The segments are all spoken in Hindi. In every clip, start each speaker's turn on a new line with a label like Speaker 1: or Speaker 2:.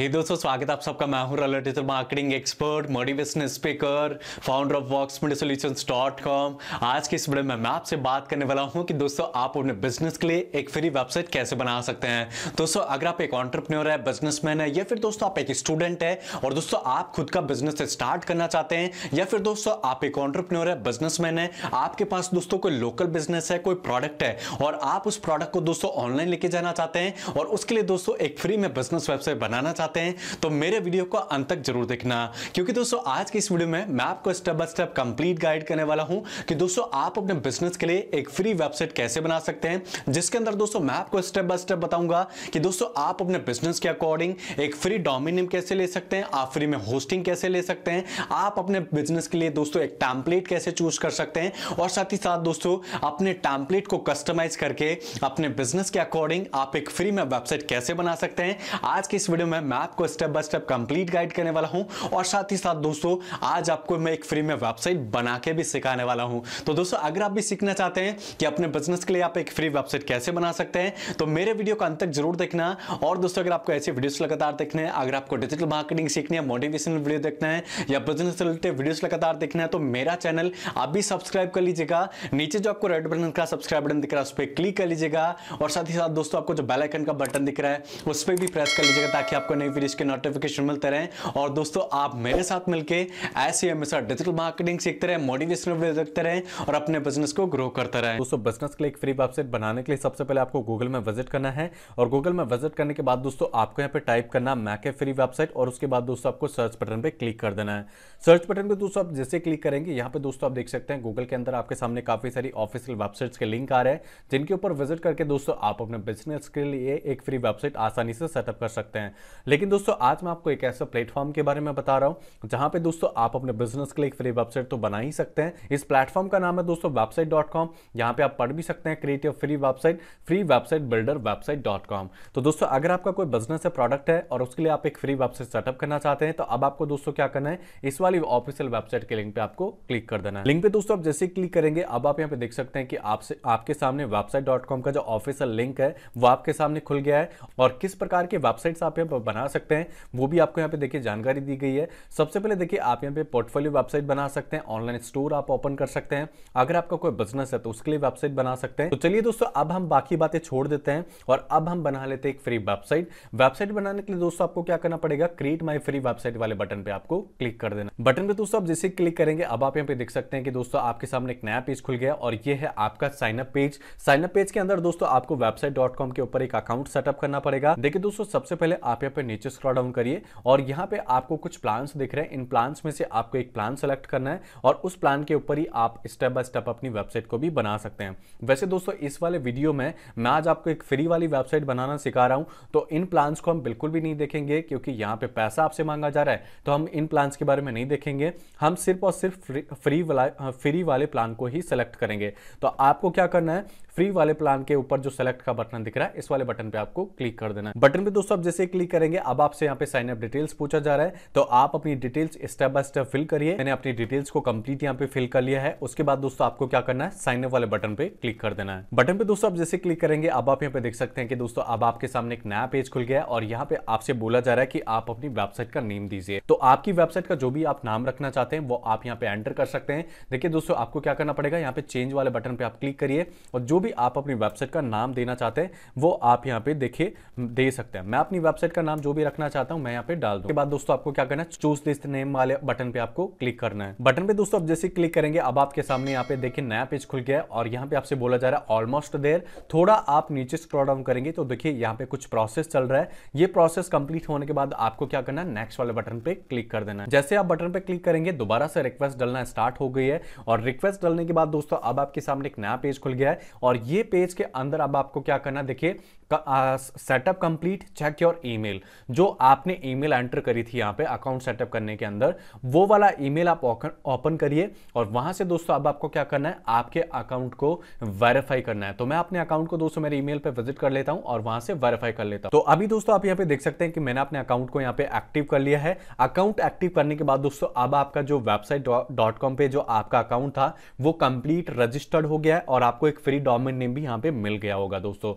Speaker 1: हे दोस्तों स्वागत आप सबका मैं हूं रल digital marketing expert motivational speaker founder of Vox media solution dot com आज के इस वीडियो में मैं आपसे बात करने वाला हूं कि दोस्तों आप अपने बिजनेस के लिए एक फ्री वेबसाइट कैसे बना सकते हैं दोस्तों अगर आप एक ऑन्टरप्रन्योर है बिजनेसमैन है या फिर दोस्तों आप एक स्टूडेंट है और दोस्तों आप खुद का बिजनेस स्टार्ट करना चाहते हैं या फिर दोस्तों आप एक ऑन्टरप्रन्योर है बिजनेसमैन है आपके पास दोस्तों कोई लोकल बिजनेस है कोई प्रोडक्ट है और आप उस प्रोडक्ट को दोस्तों ऑनलाइन लेके जाना चाहते हैं और उसके लिए दोस्तों एक फ्री में बिजनेस वेबसाइट बनाना चाहते चाहते हैं तो मेरे वीडियो को अंत तक जरूर देखना क्योंकि दोस्तों आज की इस वीडियो में मैं आपको step by step complete guide करने वाला हूं कि दोस्तों आप अपने बिजनेस के लिए एक फ्री वेबसाइट कैसे बना सकते हैं जिसके अंदर दोस्तों मैं आपको स्टेप बाय स्टेप बताऊंगा कि दोस्तों आप अपने बिजनेस के अकॉर्डिंग एक फ्री डोमिनियम कैसे ले सकते हैं आप फ्री में होस्टिंग कैसे ले सकते हैं आप अपने बिजनेस के लिए दोस्तों एक टैम्पलेट कैसे चूज कर सकते हैं और साथ ही साथ दोस्तों अपने टैम्पलेट को कस्टमाइज करके अपने बिजनेस के अकॉर्डिंग आप एक फ्री में वेबसाइट कैसे बना सकते हैं आज की इस वीडियो में मैं आपको step by step complete guide करने वाला हूं और साथ ही साथ दोस्तों आज आपको मैं एक फ्री में वेबसाइट बना के भी सिखाने वाला हूं तो दोस्तों अगर आप भी सीखना चाहते हैं कि अपने बिजनेस के लिए आप एक फ्री वेबसाइट कैसे बना सकते हैं तो मेरे वीडियो का अंत तक जरूर देखना और दोस्तों अगर आपको ऐसे वीडियोस लगातार देखने हैं अगर आपको डिजिटल मार्केटिंग सीखनी है मोटिवेशनल वीडियो देखना है या बिजनेस रिलेटेड वीडियोस लगातार देखना है तो मेरा चैनल आप भी सब्सक्राइब कर लीजिएगा नीचे जो आपको रेड बटन का सब्सक्राइब बटन दिख रहा है उस पर क्लिक कर लीजिएगा और साथ ही साथ दोस्तों आपको जो बेलाइकन का बटन दिख रहा है उस पर भी प्रेस कर लीजिएगा ताकि आपको नई वीडियोस के नोटिफिकेशन मिलते रहें और दोस्तों आप मेरे साथ मिलकर ऐसे हमेशा डिजिटल मार्केटिंग सीखते रहें मोटिवेशनल वीडियो देखते रहें और अपने बिजनेस को ग्रो करते रहें दोस्तों बिजनेस के लिए एक फ्री वेबसाइट बनाने के लिए सबसे पहले आपको गूगल में विजिट करना है और गूगल में विजिट करने के बाद दोस्तों आपको यहाँ पे टाइप करना मैके फ्री वेबसाइट और उसके बाद दोस्तों आपको सर्च बटन पर क्लिक कर देना है सर्च बटन पर दोस्तों आप जैसे क्लिक करेंगे यहाँ पे दोस्तों आप देख सकते हैं गूगल के अंदर आपके सामने काफ़ी सारी ऑफिशियल वेबसाइट्स के लिंक आ रहे हैं जिनके ऊपर विजिट करके दोस्तों आप अपने बिजनेस के लिए एक फ्री वेबसाइट आसानी से सेटअप कर सकते हैं लेकिन दोस्तों आज मैं आपको एक ऐसा प्लेटफॉर्म के बारे में बता रहा हूं जहां पे दोस्तों आप अपने बिजनेस के लिए एक फ्री वेबसाइट तो बना ही सकते हैं इस प्लेटफॉर्म का नाम है दोस्तों वेबसाइट डॉट कॉम यहां पर आप पढ़ भी सकते हैं creative free website free website builder website dot com तो दोस्तों अगर आपका कोई बिजनेस है प्रोडक्ट है और उसके लिए आप एक फ्री वेबसाइट सेटअप करना चाहते हैं तो अब आपको दोस्तों क्या करना है इस वाली ऑफिशियल वेबसाइट के लिंक पे आपको क्लिक कर देना है लिंक पे दोस्तों आप जैसे क्लिक करेंगे अब आप यहाँ पे देख सकते हैं कि आपसे आपके सामने वेबसाइट डॉट कॉम का जो ऑफिसियल लिंक है वो आपके सामने खुल गया है और किस प्रकार के वेबसाइट आप यहाँ पर बना बना सकते हैं वो भी आपको यहाँ पे देखिए जानकारी दी गई है सबसे पहले देखिए आप यहाँ पे पोर्टफोलियो वेबसाइट बना सकते हैं ऑनलाइन स्टोर आप ओपन कर सकते हैं अगर आपका कोई बिजनेस है तो उसके लिए वेबसाइट बना सकते हैं तो चलिए दोस्तों अब हम बाकी बातें छोड़ देते हैं और अब हम बना लेते हैं एक फ्री वेबसाइट वेबसाइट बनाने के लिए दोस्तों आपको क्या करना पड़ेगा क्रिएट माई फ्री वेबसाइट वाले बटन पर आपको क्लिक कर देना बटन पर दोस्तों आप जैसे क्लिक करेंगे अब आप यहाँ पे देख सकते हैं कि दोस्तों आपके सामने एक नया पेज खुल गया और ये है आपका साइनअप पेज साइनअप पेज के अंदर दोस्तों आपको वेबसाइट के ऊपर एक अकाउंट सेटअप करना पड़ेगा देखिए दोस्तों सबसे पहले आप यहाँ पे नीचे स्क्रॉल डाउन करिए और यहाँ पे आपको कुछ प्लान्स दिख रहे हैं इन प्लान्स में से आपको एक प्लान सेलेक्ट करना है और उस प्लान के ऊपर ही आप स्टेप बाय स्टेप अपनी वेबसाइट को भी बना सकते हैं वैसे दोस्तों इस वाले वीडियो में मैं आज आपको एक फ्री वाली वेबसाइट बनाना सिखा रहा हूँ तो इन प्लान्स को हम बिल्कुल भी नहीं देखेंगे क्योंकि यहाँ पे पैसा आपसे मांगा जा रहा है तो हम इन प्लान्स के बारे में नहीं देखेंगे हम सिर्फ और सिर्फ फ्री वाला फ्री वाले प्लान को ही सेलेक्ट करेंगे तो आपको क्या करना है फ्री वाले प्लान के ऊपर जो सेलेक्ट का बटन दिख रहा है इस वाले बटन पे आपको क्लिक कर देना है बटन पे दोस्तों आप जैसे क्लिक करेंगे अब आपसे यहाँ पे साइन अप डिटेल्स पूछा जा रहा है तो आप अपनी details step by step fill करिए मैंने अपनी डिटेल्स को कंप्लीट यहाँ पे फिल कर लिया है उसके बाद दोस्तों आपको क्या करना है साइन अप वाले बटन पे क्लिक कर देना है बटन पे दोस्तों आप जैसे क्लिक करेंगे अब आप यहाँ पे देख सकते हैं कि दोस्तों अब आपके सामने एक नया पेज खुल गया है और यहाँ पे आपसे बोला जा रहा है कि आप अपनी वेबसाइट का नेम दीजिए तो आपकी वेबसाइट का जो भी आप नाम रखना चाहते हैं वो आप यहाँ पे एंटर कर सकते हैं देखिए दोस्तों आपको क्या करना पड़ेगा यहाँ पे चेंज वाले बटन पे आप क्लिक करिए और जो भी आप अपनी वेबसाइट का नाम देना चाहते हैं वो आप यहाँ पे देखिए दे सकते हैं मैं अपनी वेबसाइट का नाम जो भी रखना चाहता हूँ मैं यहाँ पे डाल दूँ के बाद दोस्तों आपको क्या करना है चूज दिस नेम वाले बटन पे आपको क्लिक करना है बटन पे दोस्तों आप जैसे क्लिक करेंगे अब आपके सामने यहाँ पे देखिए नया पेज खुल गया है और यहाँ पे आपसे बोला जा रहा है ऑलमोस्ट देर थोड़ा आप नीचे स्क्रॉल डाउन करेंगे तो देखिए यहाँ पे कुछ प्रोसेस चल रहा है ये प्रोसेस कंप्लीट होने के बाद आपको क्या करना है नेक्स्ट वाले बटन पे क्लिक कर देना है जैसे आप बटन पे क्लिक करेंगे दोबारा से रिक्वेस्ट डालना स्टार्ट हो गई है और रिक्वेस्ट डालने के बाद दोस्तों अब आपके सामने एक नया पेज खुल गया है और और ये पेज के अंदर अब आपको क्या करना देखिए setup complete check your email जो आपने ईमेल एंटर करी थी यहां पे अकाउंट सेटअप करने के अंदर वो वाला ईमेल आप ओपन करिए और वहां से दोस्तों अब आपको क्या करना है आपके अकाउंट को वेरीफाई करना है तो मैं अपने अकाउंट को दोस्तों मेरे ईमेल पे विजिट कर लेता हूं और वहां से वेरीफाई कर लेता हूं तो अभी दोस्तों आप यहां पर देख सकते हैं कि मैंने अपने अकाउंट को यहां पर एक्टिव कर लिया है अकाउंट एक्टिव करने के बाद दोस्तों अब आपका जो वेबसाइट डॉट कॉम पे जो आपका अकाउंट था वो कंप्लीट रजिस्टर्ड हो गया है और आपको एक फ्री डोमिन नेम भी यहां पर मिल गया होगा दोस्तों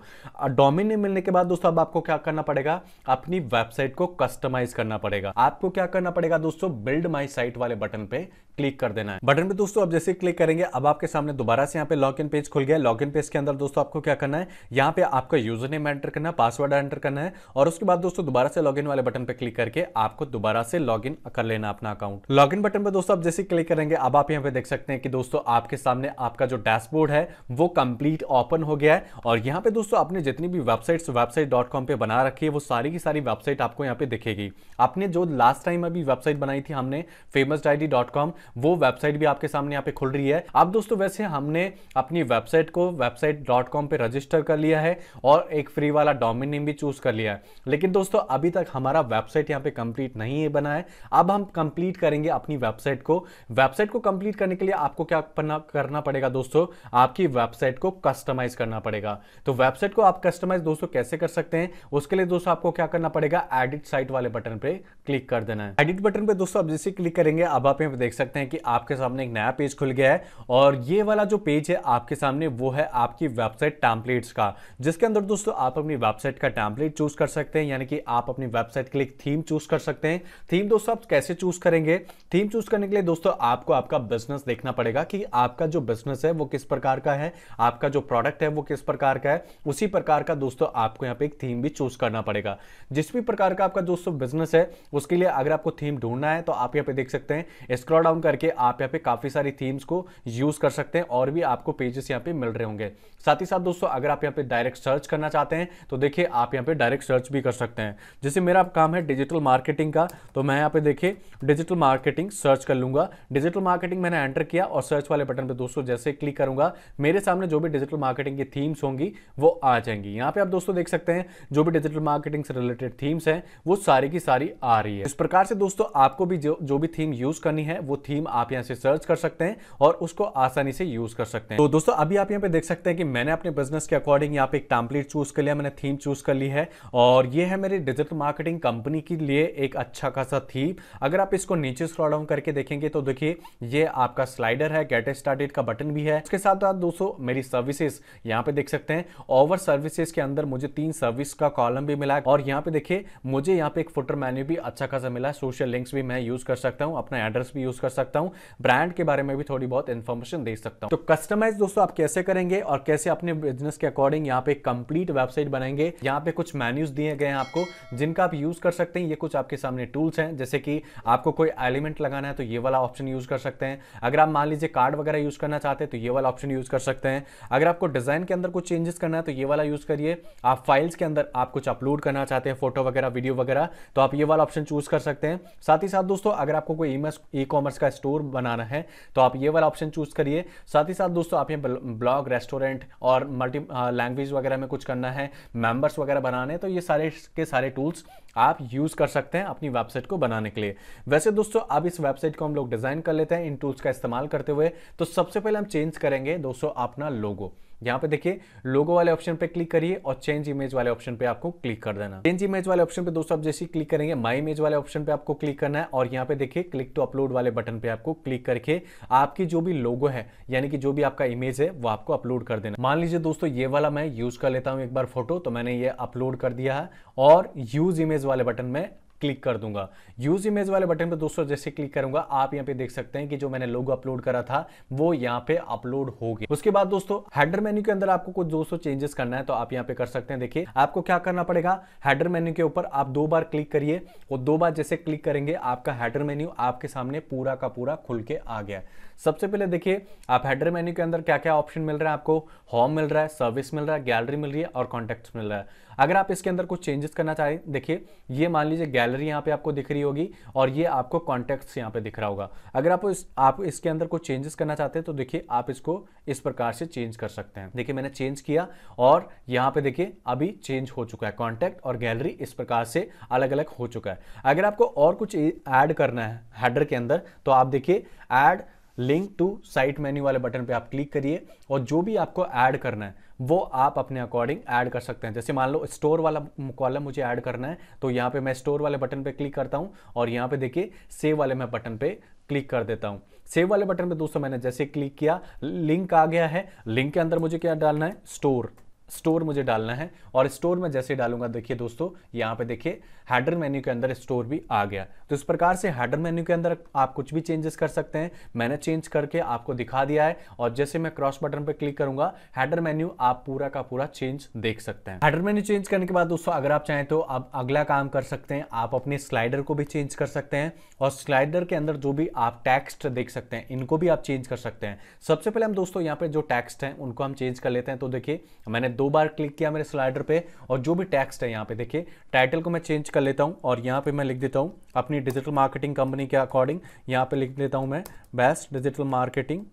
Speaker 1: डोमिन डोमेन नेम मिलने के बाद दोस्तों अब आपको क्या करना पड़ेगा अपनी वेबसाइट को कस्टमाइज करना पड़ेगा आपको क्या करना पड़ेगा दोस्तों बिल्ड माई साइट वाले बटन पे क्लिक कर देना है बटन पे दोस्तों अब जैसे क्लिक करेंगे अब आपके सामने दोबारा से यहाँ पे लॉग इन पेज खुल गया लॉग इन पेज के अंदर दोस्तों आपको क्या करना है यहाँ पे आपका यूजर नेम एंटर करना है पासवर्ड एंटर करना है और उसके बाद दोस्तों दोबारा से लॉग वाले बटन पे क्लिक करके आपको दोबारा से लॉग कर लेना अपना अकाउंट लॉग बटन पर दोस्तों आप जैसे क्लिक करेंगे अब आप यहाँ पे देख सकते हैं कि दोस्तों आपके सामने आपका जो डैशबोर्ड है वो कंप्लीट ओपन हो गया है और यहाँ पे दोस्तों आपने जितनी भी वेबसाइट्स तो वेबसाइट डॉट कॉम पर बना रखी है वो सारी की सारी वेबसाइट आपको यहाँ पे दिखेगी आपने जो लास्ट टाइम अभी वेबसाइट बनाई थी हमने फेमस डायरी डॉट कॉम वो वेबसाइट भी आपके सामने यहाँ पे खुल रही है आप दोस्तों वैसे हमने अपनी वेबसाइट को वेबसाइट डॉट कॉम पर रजिस्टर कर लिया है और एक फ्री वाला डोमिन नेम भी चूज कर लिया है लेकिन दोस्तों अभी तक हमारा वेबसाइट यहाँ पे कंप्लीट नहीं है बना है अब हम कंप्लीट करेंगे अपनी वेबसाइट को वेबसाइट को कंप्लीट करने के लिए आपको क्या करना पड़ेगा दोस्तों आपकी वेबसाइट को कस्टमाइज करना पड़ेगा तो वेबसाइट को आप कस्टमाइज कस्टमाइज दोस्तों कैसे कर सकते हैं उसके लिए दोस्तों आपको क्या करना पड़ेगा एडिट साइट वाले बटन पे क्लिक कर देना है एडिट बटन पे दोस्तों अब जैसे क्लिक करेंगे अब आप यहाँ पे देख सकते हैं कि आपके सामने एक नया पेज खुल गया है और ये वाला जो पेज है आपके सामने वो है आपकी वेबसाइट टैम्पलेट्स का जिसके अंदर दोस्तों आप अपनी वेबसाइट का टैम्पलेट चूज कर सकते हैं यानी कि आप अपनी वेबसाइट के लिए थीम चूज कर सकते हैं थीम दोस्तों आप कैसे चूज करेंगे थीम चूज करने के लिए दोस्तों आपको आपका बिजनेस देखना पड़ेगा कि आपका जो बिजनेस है वो किस प्रकार का है आपका जो प्रोडक्ट है वो किस प्रकार का है उसी प्रकार का दोस्तों आपको यहाँ पे एक थीम भी चूज करना पड़ेगा जिस भी प्रकार का आपका दोस्तों बिजनेस है उसके लिए अगर आपको थीम ढूंढना है तो आप यहाँ पे देख सकते हैं स्क्रॉल डाउन करके आप यहाँ पे काफी सारी थीम्स को यूज कर सकते हैं और भी आपको पेजेस यहाँ पे मिल रहे होंगे साथ ही साथ दोस्तों अगर आप यहाँ पे डायरेक्ट सर्च करना चाहते हैं तो देखिए आप यहाँ पे डायरेक्ट सर्च भी कर सकते हैं जैसे मेरा काम है डिजिटल मार्केटिंग का तो मैं यहाँ पे देखिए डिजिटल मार्केटिंग सर्च कर लूंगा डिजिटल मार्केटिंग मैंने एंटर किया और सर्च वाले बटन पर दोस्तों जैसे क्लिक करूंगा मेरे सामने जो भी डिजिटल मार्केटिंग की थीम्स होंगी वो आ जाएंगी यहाँ पे आप दोस्तों देख सकते हैं जो भी डिजिटल मार्केटिंग से रिलेटेड थीम्स हैं वो सारी की सारी आ रही है इस प्रकार से दोस्तों आपको भी जो जो भी थीम यूज करनी है वो थीम आप यहाँ से सर्च कर सकते हैं और उसको आसानी से यूज कर सकते हैं तो दोस्तों अभी आप यहाँ पे देख सकते हैं कि मैंने अपने बिजनेस के अकॉर्डिंग यहाँ पे एक टैम्पलेट चूज कर लिया मैंने थीम चूज कर ली है और ये है मेरी डिजिटल मार्केटिंग कंपनी के लिए एक अच्छा खासा थीम अगर आप इसको नीचे स्क्रॉल डाउन करके देखेंगे तो देखिए ये आपका स्लाइडर है गेट स्टार्टेड का बटन भी है उसके साथ साथ दोस्तों मेरी सर्विसेज यहाँ पे देख सकते हैं ओवर सर्विसेज के अंदर मुझे तीन सर्विस का कॉलम भी मिला है और यहाँ पे देखिए मुझे यहाँ पे एक फुटर मेन्यू भी अच्छा खासा मिला है सोशल लिंक्स भी मैं यूज कर सकता हूँ अपना एड्रेस भी यूज कर सकता हूँ ब्रांड के बारे में भी थोड़ी बहुत इन्फॉर्मेशन दे सकता हूँ तो कस्टमाइज दोस्तों आप कैसे करेंगे और कैसे अपने बिजनेस के अकॉर्डिंग यहाँ पे कंप्लीट वेबसाइट बनाएंगे यहाँ पे कुछ मेन्यूज दिए गए हैं आपको जिनका आप यूज कर सकते हैं ये कुछ आपके सामने टूल्स हैं जैसे कि आपको कोई एलिमेंट लगाना है तो ये वाला ऑप्शन यूज कर सकते हैं अगर आप मान लीजिए कार्ड वगैरह यूज करना चाहते हैं तो ये वाला ऑप्शन यूज कर सकते हैं अगर आपको डिजाइन के अंदर कुछ चेंजेस करना है तो ये वाला यूज करिए आप फाइल्स के अंदर आप कुछ अपलोड करना चाहते हैं फोटो वगैरह वीडियो वगैरह तो आप ये वाला ऑप्शन चूज कर सकते हैं साथ ही साथ दोस्तों अगर आपको कोई ई कॉमर्स का स्टोर बनाना है तो आप ये वाला ऑप्शन चूज करिए साथ ही साथ दोस्तों आप ये ब्लॉग रेस्टोरेंट और मल्टी लैंग्वेज वगैरह में कुछ करना है मेंबर्स वगैरह बनाने तो ये सारे के सारे टूल्स आप यूज़ कर सकते हैं अपनी वेबसाइट को बनाने के लिए वैसे दोस्तों अब इस वेबसाइट को हम लोग डिज़ाइन कर लेते हैं इन टूल्स का इस्तेमाल करते हुए तो सबसे पहले हम चेंज करेंगे दोस्तों अपना लोगो यहाँ पे देखिए लोगो वाले ऑप्शन पे क्लिक करिए और चेंज इमेज वाले ऑप्शन पे आपको क्लिक कर देना चेंज इमेज वाले ऑप्शन पे दोस्तों आप जैसे क्लिक करेंगे माई इमेज वाले ऑप्शन पे आपको क्लिक करना है और यहाँ पे देखिए क्लिक टू अपलोड वाले बटन पे आपको क्लिक करके आपकी जो भी लोगो है यानी कि जो भी आपका इमेज है वो आपको अपलोड कर देना मान लीजिए दोस्तों ये वाला मैं यूज कर लेता हूँ एक बार फोटो तो मैंने ये अपलोड कर दिया है और यूज इमेज वाले बटन में क्लिक कर दूंगा यूज इमेज वाले बटन पर दोस्तों जैसे क्लिक करूंगा आप यहाँ पे देख सकते हैं कि जो मैंने लोगो अपलोड करा था वो यहाँ पे अपलोड हो गया उसके बाद दोस्तों हेडर मेन्यू के अंदर आपको कुछ दोस्तों चेंजेस करना है तो आप यहाँ पे कर सकते हैं देखिए आपको क्या करना पड़ेगा हेडर मेन्यू के ऊपर आप दो बार क्लिक करिए और दो बार जैसे क्लिक करेंगे आपका हेडर मेन्यू आपके सामने पूरा का पूरा खुल के आ गया सबसे पहले देखिए आप हेडर मेन्यू के अंदर क्या क्या ऑप्शन मिल रहा है आपको होम मिल रहा है सर्विस मिल रहा है गैलरी मिल रही है और कॉन्टेक्ट मिल रहा है अगर आप इसके अंदर कुछ चेंजेस करना चाहें देखिए ये मान लीजिए गैलरी यहाँ पे आपको दिख रही होगी और ये आपको कॉन्टैक्ट्स यहाँ पे दिख रहा होगा अगर आप इस आप इसके अंदर कुछ चेंजेस करना चाहते हैं तो देखिए आप इसको इस प्रकार से चेंज कर सकते हैं देखिए मैंने चेंज किया और यहाँ पे देखिए अभी चेंज हो चुका है कॉन्टैक्ट और गैलरी इस प्रकार से अलग अलग हो चुका है अगर आपको और कुछ ऐड करना है हेडर के अंदर तो आप देखिए add link to site menu वाले बटन पे आप क्लिक करिए और जो भी आपको ऐड करना है वो आप अपने अकॉर्डिंग ऐड कर सकते हैं जैसे मान लो स्टोर वाला कॉलम मुझे ऐड करना है तो यहाँ पे मैं स्टोर वाले बटन पे क्लिक करता हूँ और यहाँ पे देखिए सेव वाले मैं बटन पे क्लिक कर देता हूँ सेव वाले बटन पे दोस्तों मैंने जैसे क्लिक किया लिंक आ गया है लिंक के अंदर मुझे क्या डालना है स्टोर स्टोर मुझे डालना है और स्टोर में जैसे डालूंगा देखिए दोस्तों यहाँ पे देखिए हैडर मेन्यू के अंदर स्टोर भी आ गया तो इस प्रकार से हैडर मेन्यू के अंदर आप कुछ भी चेंजेस कर सकते हैं मैंने चेंज करके आपको दिखा दिया है और जैसे मैं क्रॉस बटन पर क्लिक करूंगा हैडर मेन्यू आप पूरा का पूरा चेंज देख सकते हैं हैडर मेन्यू चेंज करने के बाद दोस्तों अगर आप चाहें तो आप अगला काम कर सकते हैं आप अपने स्लाइडर को भी चेंज कर सकते हैं और स्लाइडर के अंदर जो भी आप टेक्स्ट देख सकते हैं इनको भी आप चेंज कर सकते हैं सबसे पहले हम दोस्तों यहाँ पे जो टेक्स्ट हैं उनको हम चेंज कर लेते हैं तो देखिए मैंने दो बार क्लिक किया मेरे स्लाइडर पे और जो भी टेक्स्ट है यहाँ पे देखिए टाइटल को मैं चेंज कर लेता हूँ और यहाँ पे मैं लिख देता हूँ अपनी डिजिटल मार्केटिंग कंपनी के अकॉर्डिंग यहाँ पे लिख देता हूँ मैं बेस्ट डिजिटल मार्केटिंग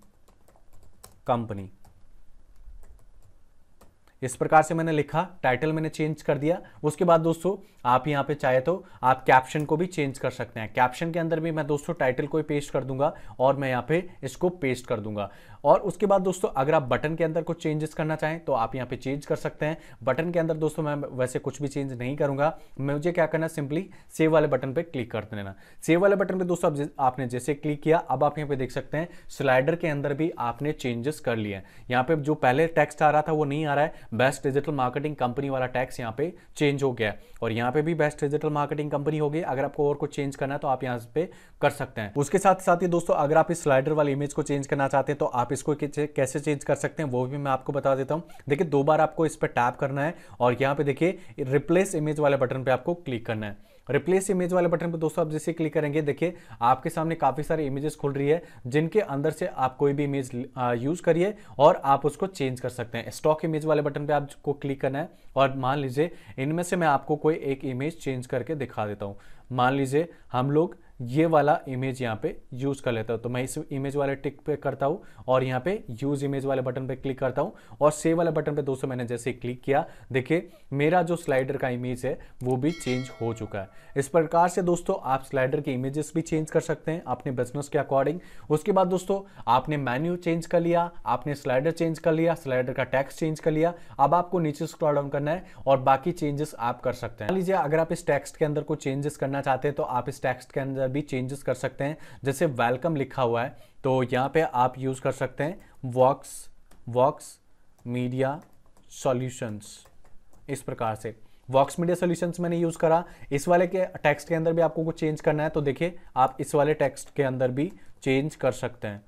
Speaker 1: कंपनी इस प्रकार से मैंने लिखा टाइटल मैंने चेंज कर दिया उसके बाद दोस्तों आप यहां पे चाहे तो आप कैप्शन को भी चेंज कर सकते हैं कैप्शन के अंदर भी मैं दोस्तों टाइटल को ही पेस्ट कर दूंगा और मैं यहां पे इसको पेस्ट कर दूंगा और उसके बाद दोस्तों अगर आप बटन के अंदर कुछ चेंजेस करना चाहें तो आप यहाँ पे चेंज कर सकते हैं बटन के अंदर दोस्तों मैं वैसे कुछ भी चेंज नहीं करूंगा मुझे क्या करना सिंपली सेव वाले बटन पर क्लिक कर देना सेव वाले बटन पर दोस्तों आपने जैसे क्लिक किया अब आप यहाँ पे देख सकते हैं स्लाइडर के अंदर भी आपने चेंजेस कर लिए यहाँ पे जो पहले टैक्स आ रहा था वो नहीं आ रहा है बेस्ट डिजिटल मार्केटिंग कंपनी वाला टैक्स यहाँ पे चेंज हो गया और यहाँ पे भी बेस्ट डिजिटल मार्केटिंग कंपनी हो गई अगर आपको और कुछ चेंज करना है तो आप यहाँ पे कर सकते हैं उसके साथ साथ ही दोस्तों अगर आप इस स्लाइडर वाली इमेज को चेंज करना चाहते हैं तो आप इसको कैसे चेंज कर सकते हैं वो भी मैं आपको बता देता हूं देखिए दो बार आपको इस पर टैप करना है और यहां पे देखिए रिप्लेस इमेज वाले बटन पे आपको क्लिक करना है रिप्लेस इमेज वाले बटन पर दोस्तों आप जैसे क्लिक करेंगे देखिए आपके सामने काफ़ी सारे इमेजेस खुल रही है जिनके अंदर से आप कोई भी इमेज यूज़ करिए और आप उसको चेंज कर सकते हैं स्टॉक इमेज वाले बटन पे आपको क्लिक करना है और मान लीजिए इनमें से मैं आपको कोई एक इमेज चेंज करके दिखा देता हूँ मान लीजिए हम लोग ये वाला इमेज यहाँ पे यूज़ कर लेता हूँ तो मैं इस इमेज वाले टिक पे करता हूँ और यहाँ पे यूज़ इमेज वाले बटन पे क्लिक करता हूँ और सेव वाले बटन पे दोस्तों मैंने जैसे क्लिक किया देखिए मेरा जो स्लाइडर का इमेज है वो भी चेंज हो चुका है इस प्रकार से दोस्तों आप स्लाइडर की इमेजेस भी चेंज कर सकते हैं अपने बिजनेस के अकॉर्डिंग उसके बाद दोस्तों आपने मेन्यू चेंज कर लिया आपने स्लाइडर चेंज कर लिया स्लाइडर का टैक्स चेंज कर लिया अब आपको नीचे स्क्रॉल डाउन करना है और बाकी चेंजेस आप कर सकते हैं मान लीजिए अगर आप इस टेक्स्ट के अंदर कुछ चेंजेस करना चाहते हैं तो आप इस टेक्स्ट के अंदर अंदर भी चेंजेस कर सकते हैं जैसे वेलकम लिखा हुआ है तो यहाँ पे आप यूज़ कर सकते हैं वॉक्स वॉक्स मीडिया सॉल्यूशंस इस प्रकार से वॉक्स मीडिया सॉल्यूशंस मैंने यूज़ करा इस वाले के टेक्स्ट के अंदर भी आपको कुछ चेंज करना है तो देखिए आप इस वाले टेक्स्ट के अंदर भी चेंज कर सकते हैं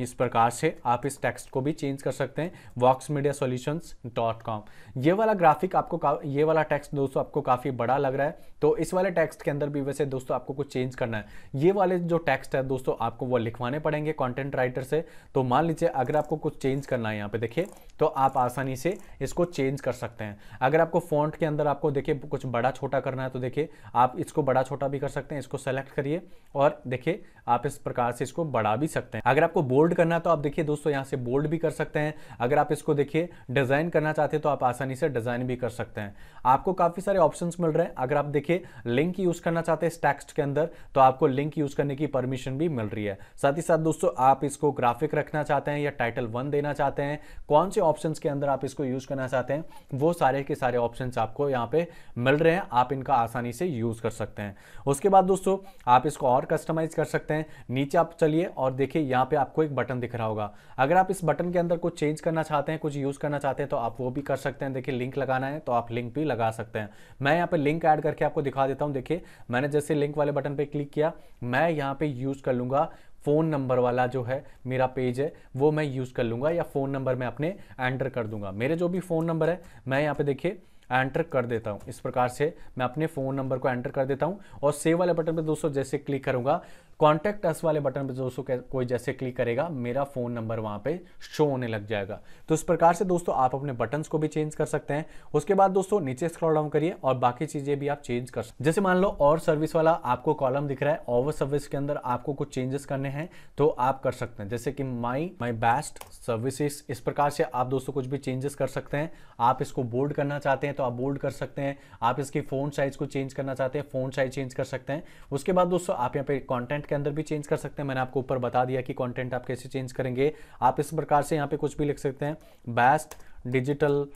Speaker 1: इस प्रकार से आप इस टेक्स्ट को भी चेंज कर सकते हैं Vox media solution dot com ये वाला ग्राफिक आपको ये वाला टेक्स्ट दोस्तों आपको काफ़ी बड़ा लग रहा है तो इस वाले टेक्स्ट के अंदर भी वैसे दोस्तों आपको कुछ चेंज करना है ये वाले जो टेक्स्ट है दोस्तों आपको वो लिखवाने पड़ेंगे कॉन्टेंट राइटर से तो मान लीजिए अगर आपको कुछ चेंज करना है यहाँ पे देखिए तो आप आसानी से इसको चेंज कर सकते हैं अगर आपको फॉन्ट के अंदर आपको देखिए कुछ बड़ा छोटा करना है तो देखिए आप इसको बड़ा छोटा भी कर सकते हैं इसको सेलेक्ट करिए और देखिए आप इस प्रकार से इसको बढ़ा भी सकते हैं अगर आपको बोर्ड बोल्ड करना तो आप देखिए दोस्तों यहाँ से बोल्ड भी कर सकते हैं अगर आप इसको देखिए डिज़ाइन करना चाहते हैं तो आप आसानी से डिज़ाइन भी कर सकते हैं आपको काफ़ी सारे ऑप्शन मिल रहे हैं अगर आप देखिए लिंक यूज़ करना चाहते हैं टेक्स्ट के अंदर तो आपको लिंक यूज़ करने की परमिशन भी मिल रही है साथ ही साथ दोस्तों आप इसको ग्राफिक रखना चाहते हैं या टाइटल वन देना चाहते हैं कौन से ऑप्शन के अंदर आप इसको यूज़ करना चाहते हैं वो सारे के सारे ऑप्शन आपको यहाँ पे मिल रहे हैं आप इनका आसानी से यूज़ कर सकते हैं उसके बाद दोस्तों आप इसको और कस्टमाइज कर सकते हैं नीचे आप चलिए और देखिए यहाँ पे आपको एक एक बटन दिख रहा होगा अगर आप इस बटन के अंदर कुछ चेंज करना चाहते हैं कुछ यूज़ करना चाहते हैं तो आप वो भी कर सकते हैं देखिए लिंक लगाना है तो आप लिंक भी लगा सकते हैं मैं यहाँ पे लिंक ऐड करके आपको दिखा देता हूँ देखिए मैंने जैसे लिंक वाले बटन पर क्लिक किया मैं यहाँ पर यूज़ कर लूंगा फ़ोन नंबर वाला जो है मेरा पेज है वो मैं यूज़ कर लूँगा या फ़ोन नंबर मैं अपने एंटर कर दूंगा मेरे जो भी फ़ोन नंबर है मैं यहाँ पे देखिए एंटर कर देता हूँ इस प्रकार से मैं अपने फ़ोन नंबर को एंटर कर देता हूँ और सेव वाले बटन पे दोस्तों जैसे क्लिक करूँगा कॉन्टैक्ट अस वाले बटन पर दोस्तों कोई जैसे क्लिक करेगा मेरा फ़ोन नंबर वहाँ पे शो होने लग जाएगा तो इस प्रकार से दोस्तों आप अपने बटन्स को भी चेंज कर सकते हैं उसके बाद दोस्तों नीचे स्क्रॉल डाउन करिए और बाकी चीज़ें भी आप चेंज कर सकते जैसे मान लो और सर्विस वाला आपको कॉलम दिख रहा है ओवर सर्विस के अंदर आपको कुछ चेंजेस करने हैं तो आप कर सकते हैं जैसे कि माई माई बेस्ट सर्विस इस प्रकार से आप दोस्तों कुछ भी चेंजेस कर सकते हैं आप इसको बोल्ड करना चाहते हैं तो आप बोल्ड कर सकते हैं आप इसकी फ़ोन साइज़ को चेंज करना चाहते हैं फ़ोन साइज़ चेंज कर सकते हैं उसके बाद दोस्तों आप यहाँ पे कॉन्टेंट कंटेंट के अंदर भी चेंज कर सकते हैं मैंने आपको ऊपर बता दिया कि कंटेंट आप कैसे चेंज करेंगे आप इस प्रकार से यहाँ पे कुछ भी लिख सकते हैं best digital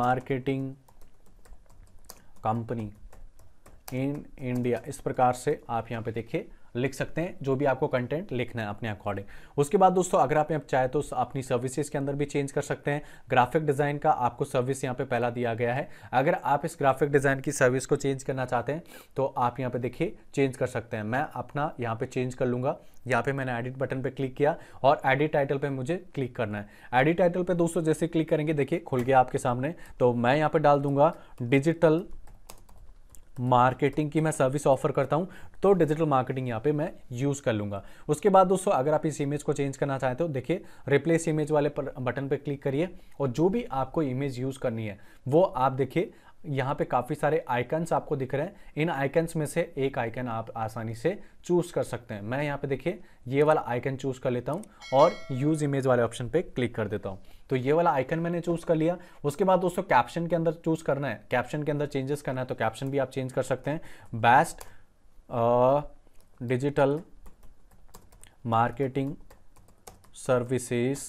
Speaker 1: marketing company in India इस प्रकार से आप यहाँ पे देखिए लिख सकते हैं जो भी आपको कंटेंट लिखना है अपने अकॉर्डिंग उसके बाद दोस्तों अगर आप चाहे तो अपनी सर्विसेज के अंदर भी चेंज कर सकते हैं ग्राफिक डिज़ाइन का आपको सर्विस यहाँ पे पहला दिया गया है अगर आप इस ग्राफिक डिज़ाइन की सर्विस को चेंज करना चाहते हैं तो आप यहाँ पे देखिए चेंज कर सकते हैं मैं अपना यहाँ पे चेंज कर लूँगा यहाँ पे मैंने एडिट बटन पे क्लिक किया और एडिट टाइटल पे मुझे क्लिक करना है एडिट टाइटल पे दोस्तों जैसे क्लिक करेंगे देखिए खुल गया आपके सामने तो मैं यहाँ पे डाल दूंगा डिजिटल मार्केटिंग की मैं सर्विस ऑफर करता हूं तो डिजिटल मार्केटिंग यहाँ पे मैं यूज़ कर लूँगा उसके बाद दोस्तों अगर आप इस इमेज को चेंज करना चाहते हो देखिए रिप्लेस इमेज वाले पर, बटन पर क्लिक करिए और जो भी आपको इमेज यूज़ करनी है वो आप देखिए यहाँ पे काफ़ी सारे आइकन्स आपको दिख रहे हैं इन आइकन्स में से एक आइकन आप आसानी से चूज़ कर सकते हैं मैं यहाँ पे देखिए ये वाला आइकन चूज़ कर लेता हूँ और यूज़ इमेज वाले ऑप्शन पे क्लिक कर देता हूँ तो ये वाला आइकन मैंने चूज कर लिया उसके बाद दोस्तों कैप्शन के अंदर चूज करना है कैप्शन के अंदर चेंजेस करना है तो कैप्शन भी आप चेंज कर सकते हैं बेस्ट डिजिटल मार्केटिंग सर्विसेज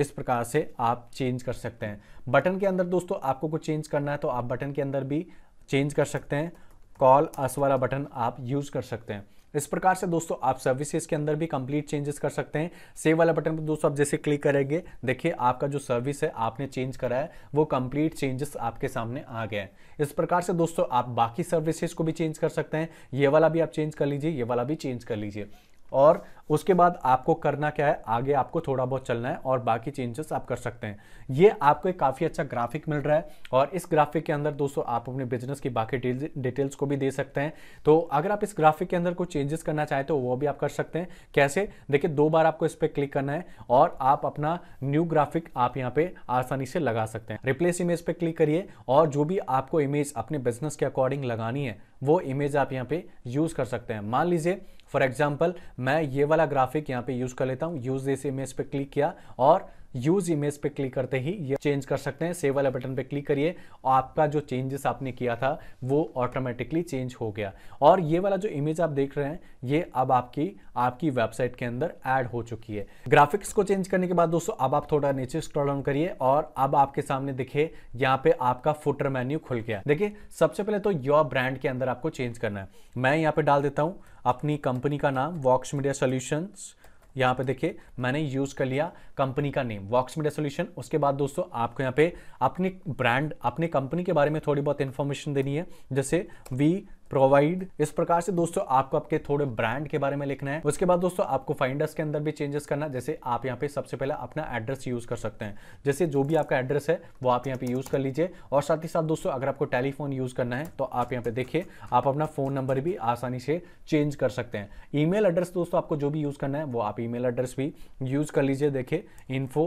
Speaker 1: इस प्रकार से आप चेंज कर सकते हैं बटन के अंदर दोस्तों आपको कुछ चेंज करना है तो आप बटन के अंदर भी चेंज कर सकते हैं कॉल अस वाला बटन आप यूज़ कर सकते हैं इस प्रकार से दोस्तों आप सर्विसेज के अंदर भी कंप्लीट चेंजेस कर सकते हैं सेव वाला बटन पर दोस्तों आप जैसे क्लिक करेंगे देखिए आपका जो सर्विस है आपने चेंज करा है वो कंप्लीट चेंजेस आपके सामने आ गए हैं इस प्रकार से दोस्तों आप बाकी सर्विसेज को भी चेंज कर सकते हैं ये वाला भी आप चेंज कर लीजिए ये वाला भी चेंज कर लीजिए और उसके बाद आपको करना क्या है आगे आपको थोड़ा बहुत चलना है और बाकी चेंजेस आप कर सकते हैं ये आपको एक काफ़ी अच्छा ग्राफिक मिल रहा है और इस ग्राफिक के अंदर दोस्तों आप अपने बिजनेस की बाकी डिटेल्स को भी दे सकते हैं तो अगर आप इस ग्राफिक के अंदर कुछ चेंजेस करना चाहें तो वो भी आप कर सकते हैं कैसे देखिए दो बार आपको इस पर क्लिक करना है और आप अपना न्यू ग्राफिक आप यहाँ पे आसानी से लगा सकते हैं रिप्लेस इमेज पर क्लिक करिए और जो भी आपको इमेज अपने बिजनेस के अकॉर्डिंग लगानी है वो इमेज आप यहाँ पे यूज़ कर सकते हैं मान लीजिए फॉर एग्जाम्पल मैं ये वाला ग्राफिक यहाँ पे यूज़ कर लेता हूँ यूज़ दिस इमेज पे क्लिक किया और यूज इमेज पे क्लिक करते ही ये चेंज कर सकते हैं सेव वाला बटन पे क्लिक करिए और आपका जो चेंजेस आपने किया था वो ऑटोमेटिकली चेंज हो गया और ये वाला जो इमेज आप देख रहे हैं ये अब आपकी आपकी वेबसाइट के अंदर ऐड हो चुकी है ग्राफिक्स को चेंज करने के बाद दोस्तों अब आप थोड़ा नीचे स्क्रॉल डाउन करिए और अब आपके सामने दिखे यहाँ पे आपका फुटर मेन्यू खुल गया देखिए सबसे पहले तो योर ब्रांड के अंदर आपको चेंज करना है मैं यहाँ पे डाल देता हूँ अपनी कंपनी का नाम वॉक्स मीडिया सोल्यूशंस यहाँ पे देखिए मैंने यूज कर लिया कंपनी का नेम वॉक्स मीडिया सोल्यूशन उसके बाद दोस्तों आपको यहाँ पे अपनी ब्रांड अपने कंपनी के बारे में थोड़ी बहुत इन्फॉर्मेशन देनी है जैसे वी प्रोवाइड इस प्रकार से दोस्तों आपको आपके थोड़े ब्रांड के बारे में लिखना है उसके बाद दोस्तों आपको फाइंडर्स के अंदर भी चेंजेस करना जैसे आप यहाँ पे सबसे पहले अपना एड्रेस यूज कर सकते हैं जैसे जो भी आपका एड्रेस है वो आप यहाँ पे यूज कर लीजिए और साथ ही साथ दोस्तों अगर आपको टेलीफोन यूज करना है तो आप यहाँ पे देखिए आप अपना फोन नंबर भी आसानी से चेंज कर सकते हैं ई एड्रेस दोस्तों आपको जो भी यूज करना है वो आप ई एड्रेस भी यूज कर लीजिए देखिए info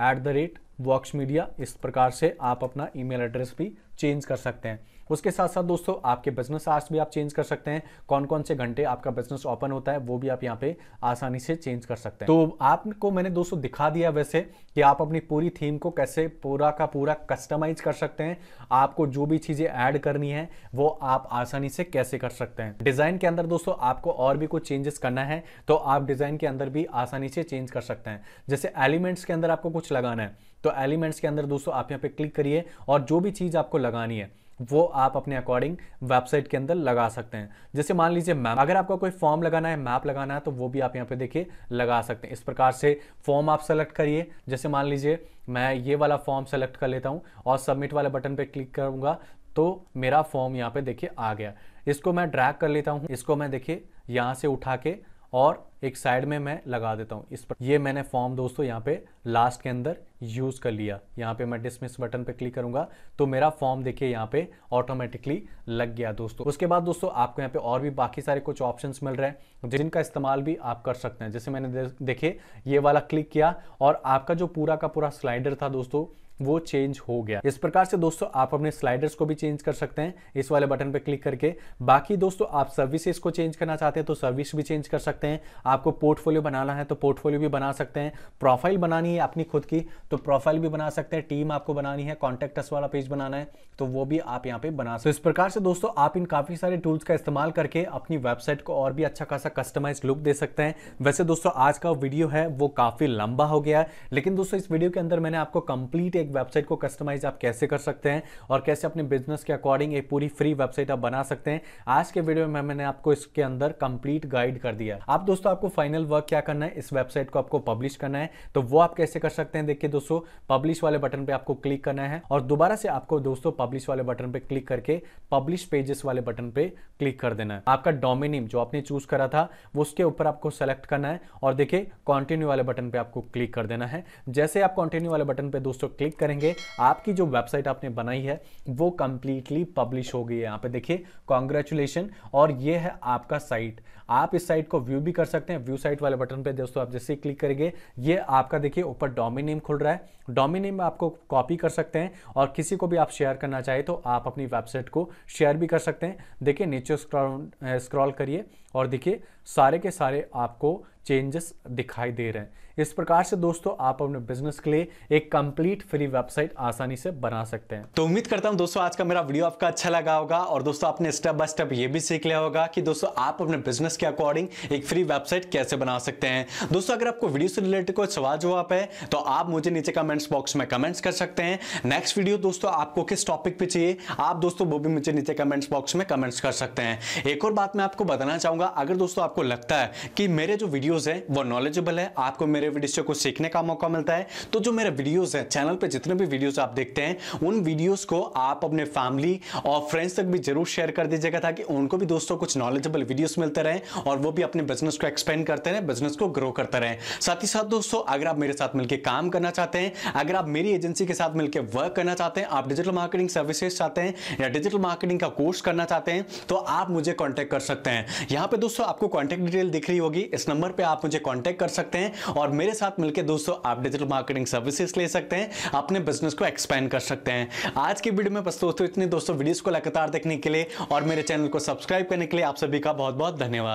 Speaker 1: at the rate Vox media इस प्रकार से आप अपना ईमेल एड्रेस भी चेंज कर सकते हैं उसके साथ साथ दोस्तों आपके बिजनेस आर्स भी आप चेंज कर सकते हैं कौन कौन से घंटे आपका बिजनेस ओपन होता है वो भी आप यहाँ पे आसानी से चेंज कर सकते हैं तो आपको मैंने दोस्तों दिखा दिया वैसे कि आप अपनी पूरी थीम को कैसे पूरा का पूरा कस्टमाइज कर सकते हैं आपको जो भी चीजें ऐड करनी है वो आप आसानी से कैसे कर सकते हैं डिजाइन के अंदर दोस्तों आपको और भी कुछ चेंजेस करना है तो आप डिजाइन के अंदर भी आसानी से चेंज कर सकते हैं जैसे एलिमेंट्स के अंदर आपको कुछ लगाना है तो एलिमेंट्स के अंदर दोस्तों आप यहाँ पे क्लिक करिए और जो भी चीज आपको लगानी है वो आप अपने अकॉर्डिंग वेबसाइट के अंदर लगा सकते हैं जैसे मान लीजिए मैप अगर आपका कोई फॉर्म लगाना है मैप लगाना है तो वो भी आप यहाँ पे देखिए लगा सकते हैं इस प्रकार से फॉर्म आप सेलेक्ट करिए जैसे मान लीजिए मैं ये वाला फॉर्म सेलेक्ट कर लेता हूँ और सबमिट वाले बटन पर क्लिक करूँगा तो मेरा फॉर्म यहाँ पे देखिए आ गया इसको मैं ड्रैग कर लेता हूँ इसको मैं देखिए यहाँ से उठा के और एक साइड में मैं लगा देता हूँ इस पर ये मैंने फॉर्म दोस्तों यहाँ पे लास्ट के अंदर यूज़ कर लिया यहाँ पे मैं डिसमिस बटन पे क्लिक करूँगा तो मेरा फॉर्म देखिए यहाँ पे ऑटोमेटिकली लग गया दोस्तों उसके बाद दोस्तों आपको यहाँ पे और भी बाकी सारे कुछ ऑप्शंस मिल रहे हैं जिनका इस्तेमाल भी आप कर सकते हैं जैसे मैंने देखे ये वाला क्लिक किया और आपका जो पूरा का पूरा स्लाइडर था दोस्तों वो चेंज हो गया इस प्रकार से दोस्तों आप अपने स्लाइडर्स को भी चेंज कर सकते हैं इस वाले बटन पर क्लिक करके बाकी दोस्तों आप सर्विसेज को चेंज करना चाहते हैं तो सर्विस भी चेंज कर सकते हैं आपको पोर्टफोलियो बनाना है तो पोर्टफोलियो भी बना सकते हैं प्रोफाइल बनानी है अपनी खुद की तो प्रोफाइल भी बना सकते हैं टीम आपको बनानी है कॉन्टेक्ट वाला पेज बनाना है तो वो भी आप यहाँ पे बना सकते तो इस प्रकार से दोस्तों आप इन काफी सारे टूल्स का इस्तेमाल करके अपनी वेबसाइट को और भी अच्छा खासा कस्टमाइज लुक दे सकते हैं वैसे दोस्तों आज का वीडियो है वो काफी लंबा हो गया लेकिन दोस्तों इस वीडियो के अंदर मैंने आपको कंप्लीट एक वेबसाइट को कस्टमाइज आप कैसे कर सकते हैं और कैसे अपने बिजनेस के अकॉर्डिंग एक पूरी फ्री वेबसाइट आप बना सकते हैं आज के वीडियो में मैंने आपको इसके अंदर कंप्लीट गाइड कर दिया आप दोस्तों आपको फाइनल वर्क क्या करना है इस वेबसाइट को आपको पब्लिश करना है तो वो आप कैसे कर सकते हैं देखिए दोस्तों पब्लिश वाले बटन पर आपको क्लिक करना है और दोबारा से आपको दोस्तों पब्लिश वाले बटन पर क्लिक करके पब्लिश पेजेस वाले बटन पर क्लिक कर देना है आपका डोमिनियम जो आपने चूज करा था वो उसके ऊपर आपको सेलेक्ट करना है और देखिए कॉन्टिन्यू वाले बटन पे आपको क्लिक कर देना है जैसे आप कॉन्टिन्यू वाले बटन पे दोस्तों क्लिक क्लिक करेंगे आपकी जो वेबसाइट आपने बनाई है वो कंप्लीटली पब्लिश हो गई है यहाँ पे देखिए कॉन्ग्रेचुलेशन और ये है आपका साइट आप इस साइट को व्यू भी कर सकते हैं व्यू साइट वाले बटन पे दोस्तों आप जैसे क्लिक करेंगे ये आपका देखिए ऊपर डोमिनेम खुल रहा है डोमिनेम आपको कॉपी कर सकते हैं और किसी को भी आप शेयर करना चाहे तो आप अपनी वेबसाइट को शेयर भी कर सकते हैं देखिए नीचे स्क्रॉल स्क्रॉल करिए और देखिए सारे के सारे आपको चेंजेस दिखाई दे रहे हैं इस प्रकार से दोस्तों आप अपने बिजनेस के लिए एक कंप्लीट फ्री वेबसाइट आसानी से बना सकते हैं तो उम्मीद करता हूं दोस्तों आज का मेरा वीडियो आपका अच्छा लगा होगा और दोस्तों आपने स्टेप बाय स्टेप ये भी सीख लिया होगा कि दोस्तों आप अपने बिजनेस बिजनेस के अकॉर्डिंग एक फ्री वेबसाइट कैसे बना सकते हैं दोस्तों अगर आपको वीडियो से रिलेटेड कोई सवाल जवाब है तो आप मुझे नीचे कमेंट्स बॉक्स में कमेंट्स कर सकते हैं नेक्स्ट वीडियो दोस्तों आपको किस टॉपिक पे चाहिए आप दोस्तों वो भी मुझे नीचे कमेंट्स बॉक्स में कमेंट्स कर सकते हैं एक और बात मैं आपको बताना चाहूंगा अगर दोस्तों आपको लगता है कि मेरे जो वीडियोज है वो नॉलेजेबल है आपको मेरे वीडियो से कुछ सीखने का मौका मिलता है तो जो मेरे वीडियोज है चैनल पर जितने भी वीडियोज आप देखते हैं उन वीडियोज को आप अपने फैमिली और फ्रेंड्स तक भी जरूर शेयर कर दीजिएगा ताकि उनको भी दोस्तों कुछ नॉलेजेबल वीडियोस मिलते रहे और वो भी अपने बिजनेस को एक्सपेंड करते रहें बिजनेस को ग्रो करते रहें साथ ही साथ दोस्तों अगर आप मेरे साथ मिलकर काम करना चाहते हैं अगर आप मेरी एजेंसी के साथ मिलकर वर्क करना चाहते हैं आप डिजिटल मार्केटिंग सर्विसेज चाहते हैं या डिजिटल मार्केटिंग का कोर्स करना चाहते हैं तो आप मुझे कॉन्टैक्ट कर सकते हैं यहाँ पर दोस्तों आपको कॉन्टैक्ट डिटेल दिख रही होगी इस नंबर पर आप मुझे कॉन्टैक्ट कर सकते हैं और मेरे साथ मिलकर दोस्तों आप डिजिटल मार्केटिंग सर्विसेज ले सकते हैं अपने बिजनेस को एक्सपेंड कर सकते हैं आज के वीडियो में बस दोस्तों इतने दोस्तों वीडियोस को लगातार देखने के लिए और मेरे चैनल को सब्सक्राइब करने के लिए आप सभी का बहुत बहुत धन्यवाद